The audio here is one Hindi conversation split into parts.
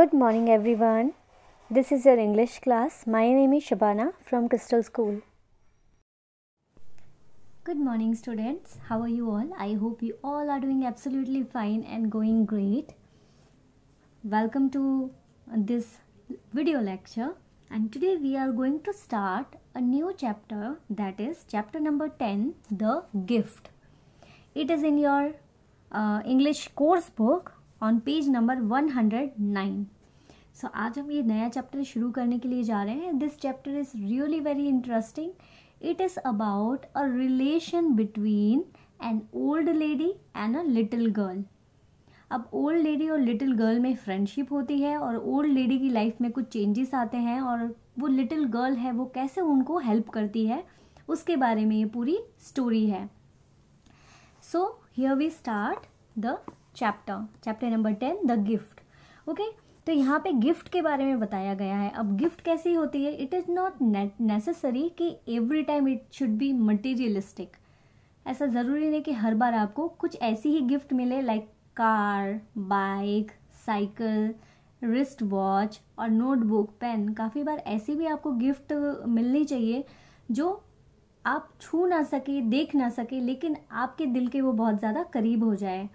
Good morning, everyone. This is your English class. My name is Shabana from Crystal School. Good morning, students. How are you all? I hope you all are doing absolutely fine and going great. Welcome to this video lecture. And today we are going to start a new chapter that is chapter number 10 The Gift. It is in your uh, English course book on page number 109 so so, आज हम ये नया चैप्टर शुरू करने के लिए जा रहे हैं this chapter is really very interesting it is about a relation between an old lady and a little girl अब ओल्ड लेडी और लिटिल गर्ल में फ्रेंडशिप होती है और ओल्ड लेडी की लाइफ में कुछ चेंजेस आते हैं और वो लिटिल गर्ल है वो कैसे उनको हेल्प करती है उसके बारे में ये पूरी स्टोरी है so here we start the chapter chapter number ten the gift okay तो यहाँ पे गिफ्ट के बारे में बताया गया है अब गिफ्ट कैसी होती है इट इज़ नॉट नेसेसरी कि every time it should be materialistic ऐसा ज़रूरी नहीं कि हर बार आपको कुछ ऐसी ही गिफ्ट मिले like car bike cycle wrist watch और नोटबुक पेन काफ़ी बार ऐसी भी आपको गिफ्ट मिलनी चाहिए जो आप छू ना सके देख ना सके लेकिन आपके दिल के वो बहुत ज़्यादा करीब हो जाए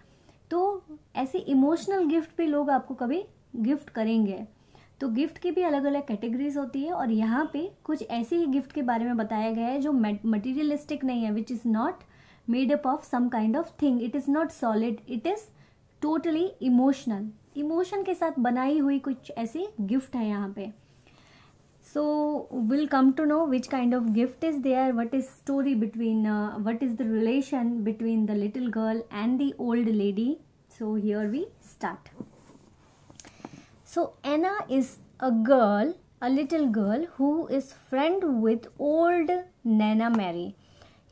तो ऐसे इमोशनल गिफ्ट भी लोग आपको कभी गिफ्ट करेंगे तो गिफ्ट की भी अलग अलग कैटेगरीज होती है और यहाँ पे कुछ ऐसे ही गिफ्ट के बारे में बताया गया है जो मटेरियलिस्टिक नहीं है which is not made up of some kind of thing it is not solid it is totally emotional emotion के साथ बनाई हुई कुछ ऐसी गिफ्ट है यहाँ पे so will come to know which kind of gift is there what is story between what is the relation between the little girl and the old lady So here we start. So Anna is a girl, a little girl who is friend with old Nana Mary.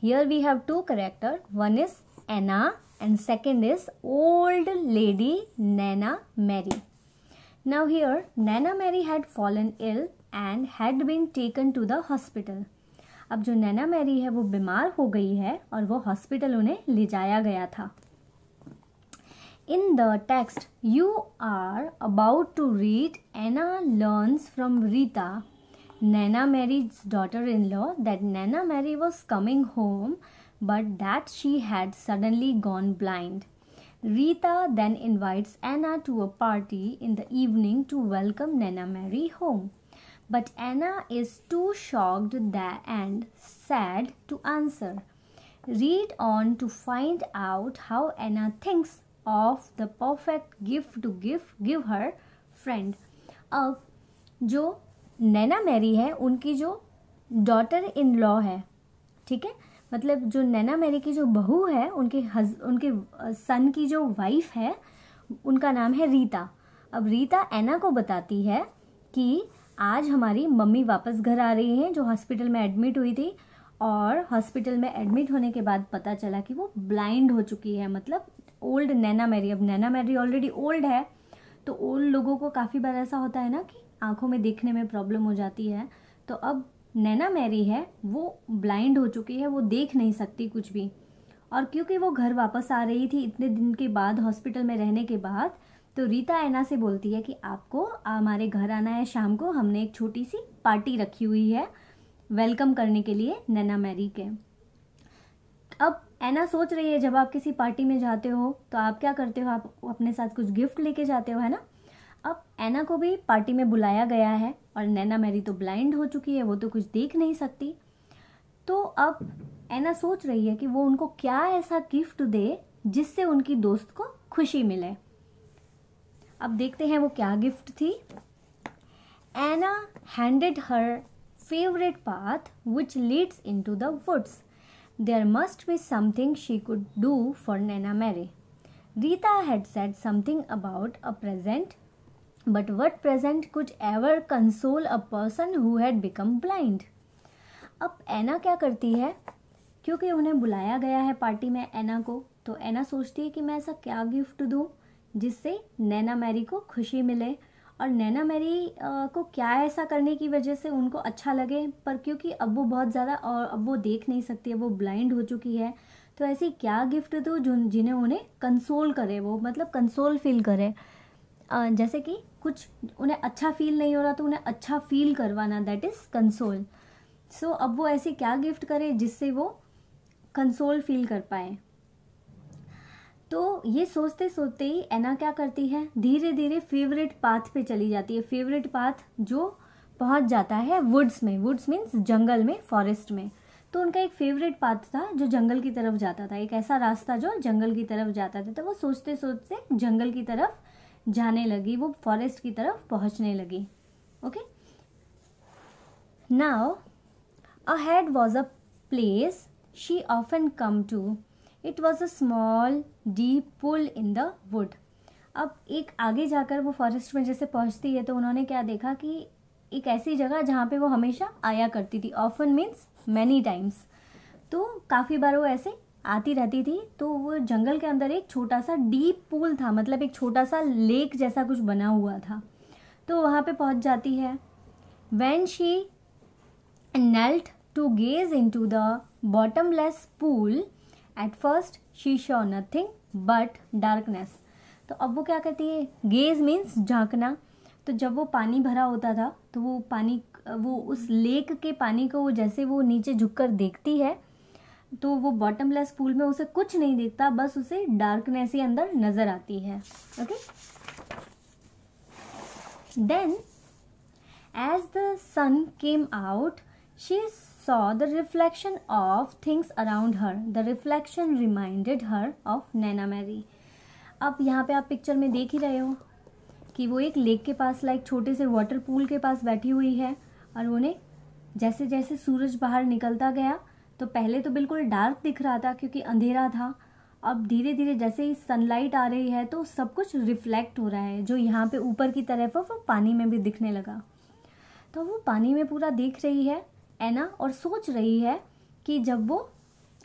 Here we have two character One is Anna and second is old lady Nana Mary. Now here Nana Mary had fallen ill and had been taken to the hospital. अब जो नैना मैरी है वो बीमार हो गई है और वो हॉस्पिटल उन्हें ले जाया गया था In the text, you are about to read Anna learns from Rita, Nana Mary's daughter in law, that Nana Mary was coming home but that she had suddenly gone blind. Rita then invites Anna to a party in the evening to welcome Nana Mary home. But Anna is too shocked and sad to answer. Read on to find out how Anna thinks of the perfect gift to gift give her friend अब जो नैना मैरी है उनकी जो डॉटर इन लॉ है ठीक है मतलब जो नैना मैरी की जो बहू है उनके हज उनके सन की जो वाइफ है उनका नाम है रीता अब रीता एना को बताती है कि आज हमारी मम्मी वापस घर आ रही हैं जो हॉस्पिटल में एडमिट हुई थी और हॉस्पिटल में एडमिट होने के बाद पता चला कि वो ब्लाइंड हो चुकी है मतलब ओल्ड नैना मैरी अब नैना मैरी ऑलरेडी ओल्ड है तो ओल्ड लोगों को काफ़ी बार ऐसा होता है ना कि आंखों में देखने में प्रॉब्लम हो जाती है तो अब नैना मैरी है वो ब्लाइंड हो चुकी है वो देख नहीं सकती कुछ भी और क्योंकि वो घर वापस आ रही थी इतने दिन के बाद हॉस्पिटल में रहने के बाद तो रीता ऐना से बोलती है कि आपको हमारे घर आना है शाम को हमने एक छोटी सी पार्टी रखी हुई है वेलकम करने के लिए नैना मैरी के अब एना सोच रही है जब आप किसी पार्टी में जाते हो तो आप क्या करते हो आप अपने साथ कुछ गिफ्ट लेके जाते हो है ना अब ऐना को भी पार्टी में बुलाया गया है और नैना मेरी तो ब्लाइंड हो चुकी है वो तो कुछ देख नहीं सकती तो अब ऐना सोच रही है कि वो उनको क्या ऐसा गिफ्ट दे जिससे उनकी दोस्त को खुशी मिले अब देखते हैं वो क्या गिफ्ट थी Anna handed her favourite path which leads in to the woods There must be something she could do for Nana Mary. Rita had said something about a present, but what present could ever console a person who had become blind? अब एना क्या करती है क्योंकि उन्हें बुलाया गया है पार्टी में एना को तो एना सोचती है कि मैं ऐसा क्या गिफ्ट दूँ जिससे नैना मैरी को खुशी मिले और नैना मेरी को क्या ऐसा करने की वजह से उनको अच्छा लगे पर क्योंकि अब वो बहुत ज़्यादा और अब वो देख नहीं सकती है वो ब्लाइंड हो चुकी है तो ऐसी क्या गिफ्ट दो जो जिन्हें उन्हें कंसोल करे वो मतलब कंसोल फील करे जैसे कि कुछ उन्हें अच्छा फील नहीं हो रहा तो उन्हें अच्छा फील करवाना दैट इज़ कंसोल सो अब वो ऐसी क्या गिफ्ट करे जिससे वो कंसोल फील कर पाए तो ये सोचते सोचते ही एना क्या करती है धीरे धीरे फेवरेट पाथ पे चली जाती है फेवरेट पाथ जो पहुंच जाता है वुड्स में वुड्स मीन्स जंगल में फॉरेस्ट में तो उनका एक फेवरेट पाथ था जो जंगल की तरफ जाता था एक ऐसा रास्ता जो जंगल की तरफ जाता था तो वो सोचते सोचते जंगल की तरफ जाने लगी वो फॉरेस्ट की तरफ पहुंचने लगी okay now a had was a place she often come to it was a small deep pool in the wood अब एक आगे जाकर वो फॉरेस्ट में जैसे पहुंचती है तो उन्होंने क्या देखा कि एक ऐसी जगह जहाँ पे वो हमेशा आया करती थी ऑफन मीन्स मैनी टाइम्स तो काफ़ी बार वो ऐसे आती रहती थी तो वो जंगल के अंदर एक छोटा सा डीप पूल था मतलब एक छोटा सा लेक जैसा कुछ बना हुआ था तो वहाँ पे पहुँच जाती है when she knelt to gaze in to the bottomless pool at first she saw nothing but darkness तो अब वो क्या कहती है गेज मीन्स झांकना तो जब वो पानी भरा होता था तो वो पानी वो उस लेक के पानी को वो जैसे वो नीचे झुक कर देखती है तो वो बॉटमलेस पूल में उसे कुछ नहीं देखता बस उसे डार्कनेस ही अंदर नज़र आती है okay then as the sun came out she saw the reflection of things around her. The reflection reminded her of Nana Mary. अब यहाँ पे आप पिक्चर में देख ही रहे हो कि वो एक लेक के पास लाइक छोटे से वाटर पूल के पास बैठी हुई है और उन्हें जैसे जैसे सूरज बाहर निकलता गया तो पहले तो बिल्कुल डार्क दिख रहा था क्योंकि अंधेरा था अब धीरे धीरे जैसे ही सनलाइट आ रही है तो सब कुछ रिफ्लेक्ट हो रहा है जो यहाँ पे ऊपर की तरफ है वो पानी में भी दिखने लगा तो वो पानी में पूरा देख रही है एना और सोच रही है कि जब वो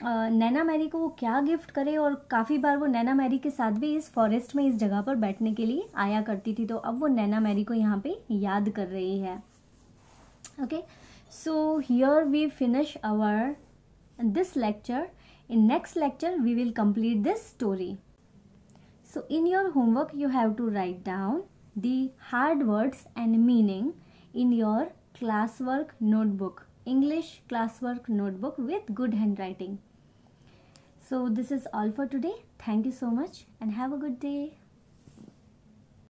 नैना मैरी को वो क्या गिफ्ट करे और काफ़ी बार वो नैना मैरी के साथ भी इस फॉरेस्ट में इस जगह पर बैठने के लिए आया करती थी तो अब वो नैना मैरी को यहाँ पे याद कर रही है okay so here we finish our this lecture in next lecture we will complete this story so in your homework you have to write down hard words and meaning in your class work notebook English classwork notebook with good handwriting. So this is all for today. Thank you so much and have a good day.